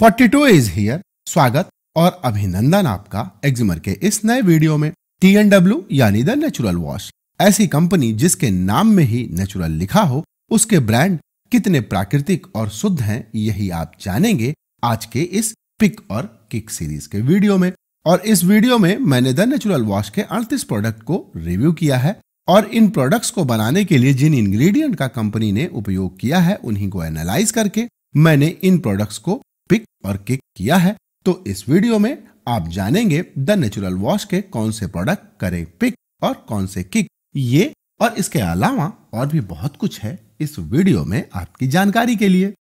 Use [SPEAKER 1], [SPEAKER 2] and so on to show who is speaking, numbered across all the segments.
[SPEAKER 1] 42 is here स्वागत और अभिनंदन आपका एक्जिमर के इस नए वीडियो में टी एन डब्ल्यू यानी द नेचुरल वॉश ऐसी कंपनी जिसके नाम में ही नेचुरल लिखा हो उसके ब्रांड कितने प्राकृतिक और शुद्ध हैं यही आप जानेंगे आज के इस पिक और किक सीरीज के वीडियो में और इस वीडियो में मैंने द नेचुरल वॉश के 38 प्रोडक्ट को रिव्यू किया है और इन प्रोडक्ट्स को बनाने के लिए जिन इंग्रेडिएंट का कंपनी ने उपयोग किया है उन्हीं को एनालाइज करके मैंने इन प्रोडक्ट्स को और किक किया है तो इस वीडियो में आप जानेंगे द नेचुरल वॉश के कौन से प्रोडक्ट करें पिक और कौन से किक ये और इसके अलावा और भी बहुत कुछ है इस वीडियो में आपकी जानकारी के लिए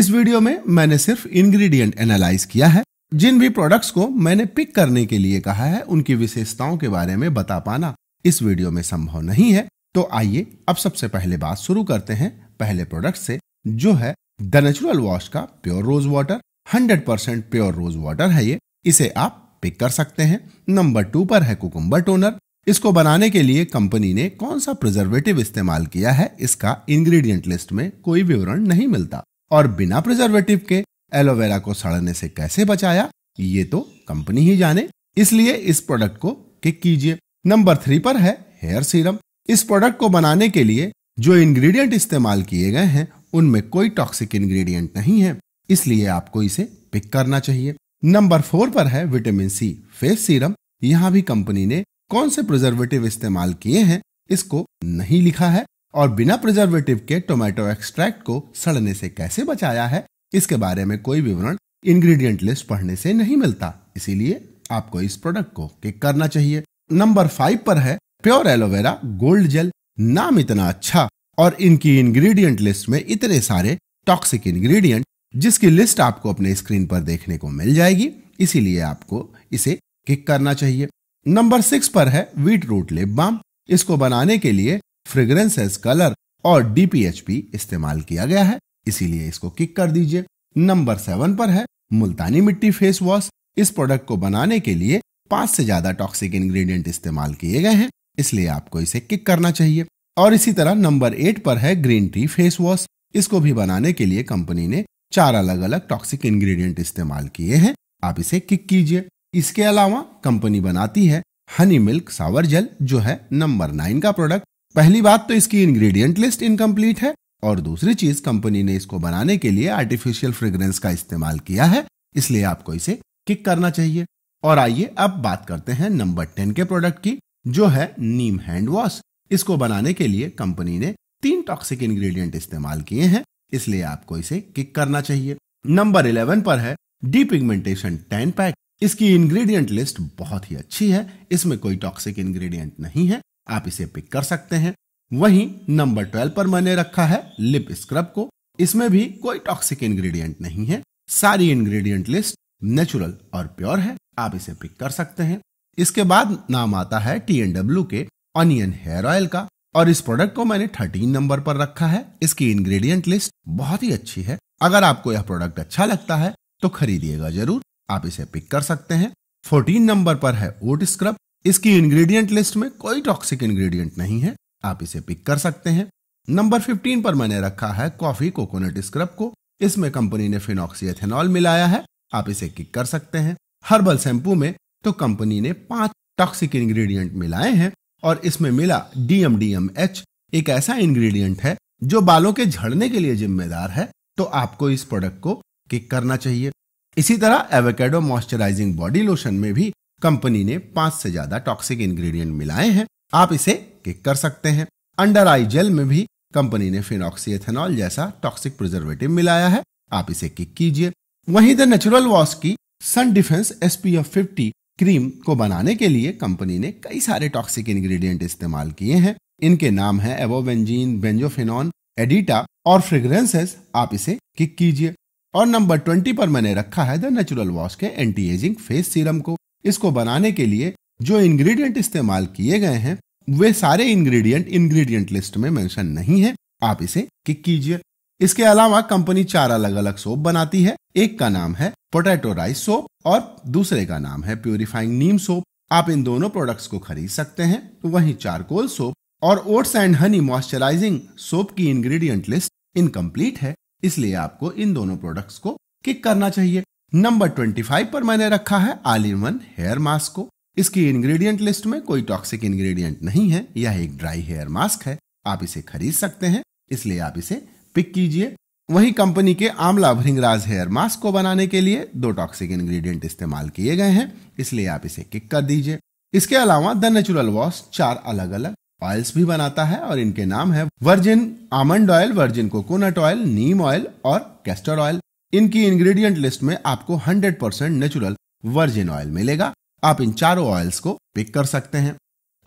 [SPEAKER 1] इस वीडियो में मैंने सिर्फ इंग्रेडिएंट एनालाइज किया है जिन भी प्रोडक्ट्स को मैंने पिक करने के लिए कहा है उनकी विशेषताओं के बारे में बता पाना इस वीडियो में संभव नहीं है तो आइए अब सबसे पहले बात शुरू करते हैं पहले प्रोडक्ट से जो है द नेचुरल वॉश का pure rose water 100% percent pure rose water है ये इसे आप पिक कर सकते हैं नंबर टू पर है कुकुम्बर टोनर इसको बनाने के लिए कंपनी ने कौन सा प्रिजर्वेटिव इस्तेमाल किया है इसका इंग्रेडिएंट लिस्ट में कोई विवरण नहीं मिलता और बिना प्रिजर्वेटिव के एलोवेरा को सड़ने से कैसे बचाया ये तो कंपनी ही जाने इसलिए इस प्रोडक्ट को किक कीजिए नंबर थ्री पर है हेयर सीरम इस प्रोडक्ट को बनाने के लिए जो इंग्रेडिएंट इस्तेमाल किए गए हैं उनमें कोई टॉक्सिक इंग्रेडिएंट नहीं है इसलिए आपको इसे पिक करना चाहिए नंबर फोर पर है विटामिन सी फेस सीरम यहाँ भी कंपनी ने कौन से प्रिजर्वेटिव इस्तेमाल किए हैं इसको नहीं लिखा है और बिना प्रिजर्वेटिव के टोमेटो एक्सट्रैक्ट को सड़ने से कैसे बचाया है इसके बारे में कोई विवरण इंग्रेडिएंट लिस्ट पढ़ने से नहीं मिलता इसीलिए आपको इस प्रोडक्ट को किक करना चाहिए नंबर फाइव पर है प्योर एलोवेरा गोल्ड जेल नाम इतना अच्छा और इनकी इंग्रेडिएंट लिस्ट में इतने सारे टॉक्सिक इंग्रेडिएंट जिसकी लिस्ट आपको अपने स्क्रीन पर देखने को मिल जाएगी इसीलिए आपको इसे किक करना चाहिए नंबर सिक्स पर है वीट रूट लिप बाम इसको बनाने के लिए फ्रेग्रेंसेस कलर और डीपीएचपी इस्तेमाल किया गया है इसीलिए इसको किक कर दीजिए नंबर सेवन पर है मुल्तानी मिट्टी फेस वॉश इस प्रोडक्ट को बनाने के लिए पांच से ज्यादा टॉक्सिक इंग्रेडिएंट इस्तेमाल किए गए हैं इसलिए आपको इसे किक करना चाहिए और इसी तरह नंबर एट पर है ग्रीन टी फेस वॉश इसको भी बनाने के लिए कंपनी ने चार अलग अलग टॉक्सिक इंग्रेडिएंट इस्तेमाल किए हैं आप इसे किक कीजिए इसके अलावा कंपनी बनाती है हनी मिल्क सावर जेल जो है नंबर नाइन का प्रोडक्ट पहली बात तो इसकी इंग्रेडिएंट लिस्ट इनकम्प्लीट है और दूसरी चीज कंपनी ने इसको बनाने के लिए आर्टिफिशियल फ्रेग्रेंस का इस्तेमाल किया है इसलिए आपको इसे किक करना चाहिए और आइए अब बात करते हैं नंबर टेन के प्रोडक्ट की जो है नीम हैंड वॉश इसको बनाने के लिए कंपनी ने तीन टॉक्सिक इंग्रेडिएंट इस्तेमाल किए हैं इसलिए आपको इसे किक करना चाहिए नंबर इलेवन पर है डीपिगमेंटेशन टेन पैक इसकी इंग्रेडिएंट लिस्ट बहुत ही अच्छी है इसमें कोई टॉक्सिक इंग्रेडिएंट नहीं है आप इसे पिक कर सकते हैं वहीं नंबर ट्वेल्व पर मैंने रखा है लिप स्क्रब को इसमें भी कोई टॉक्सिक इंग्रेडिएंट नहीं है सारी इंग्रेडिएंट लिस्ट नेचुरल और प्योर है आप इसे पिक कर सकते हैं इसके बाद नाम आता है टी एनडब्ल्यू के ऑनियन हेयर ऑयल का और इस प्रोडक्ट को मैंने थर्टीन नंबर पर रखा है इसकी इंग्रेडिएंट लिस्ट बहुत ही अच्छी है अगर आपको यह प्रोडक्ट अच्छा लगता है तो खरीदिएगा जरूर आप इसे पिक कर सकते हैं फोर्टीन नंबर पर है ओट स्क्रब इसकी इंग्रेडिएंट लिस्ट में कोई टॉक्सिक इंग्रेडिएंट नहीं है आप इसे पिक कर सकते हैं नंबर फिफ्टीन पर मैंने रखा है कॉफी कोकोनट स्क्रब को इसमें कंपनी ने फिनॉक्सी एथेनॉल मिलाया है आप इसे किक कर सकते हैं हर्बल शैम्पू में तो कंपनी ने पांच टॉक्सिक इंग्रेडिएंट मिलाए हैं और इसमें मिला डीएमडीएमएच एक ऐसा इंग्रेडिएंट है जो बालों के झड़ने के लिए जिम्मेदार है तो आपको इस प्रोडक्ट को किक करना चाहिए इसी तरह एवेकेडो मॉइस्चराइजिंग बॉडी लोशन में भी कंपनी ने पांच से ज्यादा टॉक्सिक इंग्रेडिएंट मिलाए हैं आप इसे किक कर सकते हैं अंडर आई जेल में भी कंपनी ने फिनॉक्सी एथेनॉल जैसा टॉक्सिक प्रिजर्वेटिव मिलाया है आप इसे किक कीजिए वहीं द नेचुरल वॉश की सन डिफेंस एसपीएफ 50 क्रीम को बनाने के लिए कंपनी ने कई सारे टॉक्सिक इंग्रेडिएंट इस्तेमाल किए हैं इनके नाम है एवोवेंजीन बेंजोफिनॉन एडिटा और फ्रेग्रेंसेस आप इसे किक कीजिए और नंबर ट्वेंटी पर मैंने रखा है द नेचुरल वॉश के एंटी एजिंग फेस सीरम को इसको बनाने के लिए जो इंग्रेडिएंट इस्तेमाल किए गए हैं वे सारे इंग्रेडिएंट इंग्रेडिएंट लिस्ट में मेंशन नहीं है आप इसे किक कीजिए इसके अलावा कंपनी चार अलग अलग सोप बनाती है एक का नाम है पोटैटो राइस सोप और दूसरे का नाम है प्योरीफाइंग नीम सोप आप इन दोनों प्रोडक्ट्स को खरीद सकते हैं तो वहीं चारकोल सोप और oats and honey moisturising soap की इंग्रेडिएंट लिस्ट इनकम्प्लीट है इसलिए आपको इन दोनों प्रोडक्ट्स को किक करना चाहिए नंबर ट्वेंटी फाइव पर मैंने रखा है आलिमन हेयर मास्क को इसकी इंग्रेडिएंट लिस्ट में कोई टॉक्सिक इंग्रेडिएंट नहीं है यह एक ड्राई हेयर मास्क है आप इसे खरीद सकते हैं इसलिए आप इसे पिक कीजिए वही कंपनी के आमला भृंगराज हेयर मास्क को बनाने के लिए दो टॉक्सिक इंग्रेडिएंट इस्तेमाल किए गए हैं इसलिए आप इसे किक कर दीजिए इसके अलावा द नेचुरल वॉश चार अलग अलग ऑयल्स भी बनाता है और इनके नाम है virgin almond oil virgin coconut oil neem oil और कैस्टर ऑयल इनकी इंग्रेडिएंट लिस्ट में आपको 100% परसेंट नेचुरल वर्जिन ऑयल मिलेगा आप इन चारों ऑयल्स को पिक कर सकते हैं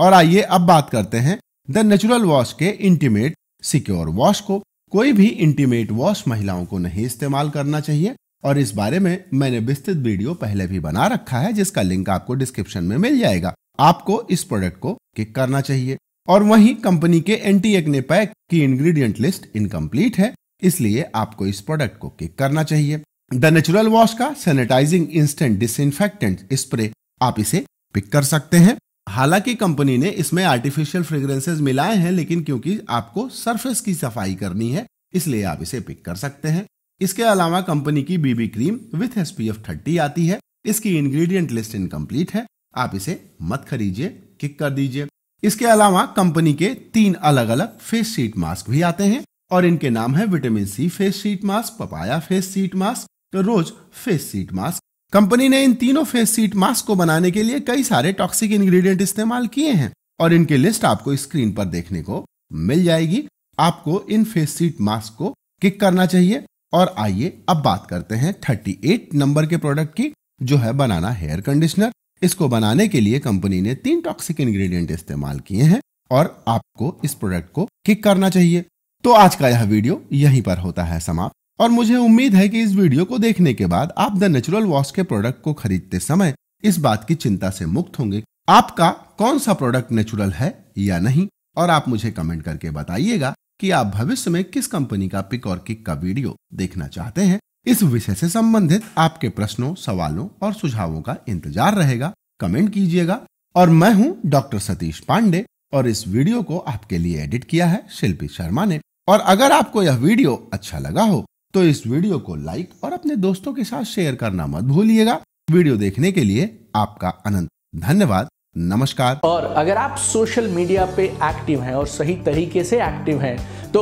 [SPEAKER 1] और आइए अब बात करते हैं द नेचुरल वॉश के इंटीमेट सिक्योर वॉश को कोई भी इंटीमेट वॉश महिलाओं को नहीं इस्तेमाल करना चाहिए और इस बारे में मैंने विस्तृत वीडियो पहले भी बना रखा है जिसका लिंक आपको डिस्क्रिप्शन में मिल जाएगा आपको इस प्रोडक्ट को किक करना चाहिए और वही कंपनी के एंटी एक्ने पैक की इंग्रेडिएंट लिस्ट इनकम्प्लीट है इसलिए आपको इस प्रोडक्ट को किक करना चाहिए द नेचुरल वॉश का सैनिटाइजिंग इंस्टेंट डिसइनफेक्टेंट स्प्रे आप इसे पिक कर सकते हैं हालांकि कंपनी ने इसमें आर्टिफिशियल फ्रेग्रेंसेस मिलाए हैं लेकिन क्योंकि आपको सरफेस की सफाई करनी है इसलिए आप इसे पिक कर सकते हैं इसके अलावा कंपनी की BB cream with S P F thirty आती है इसकी इंग्रेडिएंट लिस्ट इनकम्प्लीट है आप इसे मत खरीदिए किक कर दीजिए इसके अलावा कंपनी के तीन अलग अलग फेस शीट मास्क भी आते हैं और इनके नाम है vitamin C face sheet mask papaya face sheet mask rose face sheet mask company ने इन तीनों फेस सीट मास्क को बनाने के लिए कई सारे टॉक्सिक इंग्रेडिएंट इस्तेमाल किए हैं और इनकी लिस्ट आपको स्क्रीन पर देखने को मिल जाएगी आपको इन फेस सीट मास्क को किक करना चाहिए और आइए अब बात करते हैं 38 नंबर के प्रोडक्ट की जो है बनाना हेयर कंडीशनर इसको बनाने के लिए कंपनी ने तीन टॉक्सिक इंग्रेडिएंट इस्तेमाल किए हैं और आपको इस प्रोडक्ट को किक करना चाहिए तो आज का यह वीडियो यहीं पर होता है समाप्त और मुझे उम्मीद है कि इस वीडियो को देखने के बाद आप द नेचुरल वॉश के प्रोडक्ट को खरीदते समय इस बात की चिंता से मुक्त होंगे आपका कौन सा प्रोडक्ट नेचुरल है या नहीं और आप मुझे कमेंट करके बताइएगा कि आप भविष्य में किस कंपनी का पिक और किक का वीडियो देखना चाहते हैं इस विषय से संबंधित आपके प्रश्नों सवालों और सुझावों का इंतजार रहेगा कमेंट कीजिएगा और मैं हूं डॉक्टर सतीश पांडे और इस वीडियो को आपके लिए एडिट किया है शिल्पी शर्मा ने और अगर आपको यह वीडियो अच्छा लगा हो तो इस वीडियो को लाइक और अपने दोस्तों के साथ शेयर करना मत भूलिएगा वीडियो देखने के लिए आपका अनंत धन्यवाद नमस्कार और अगर आप सोशल मीडिया पे एक्टिव हैं और सही तरीके से एक्टिव हैं तो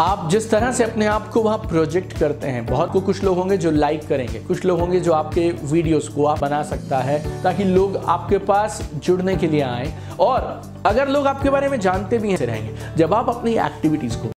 [SPEAKER 1] आप जिस तरह से अपने आप को वहाँ प्रोजेक्ट करते हैं बहुत को कुछ लोग होंगे जो लाइक करेंगे कुछ लोग होंगे जो आपके वीडियोस को आप बना सकता है ताकि लोग आपके पास जुड़ने के लिए आए और अगर लोग आपके बारे में जानते भी हैं रहेंगे जब आप अपनी एक्टिविटीज़ को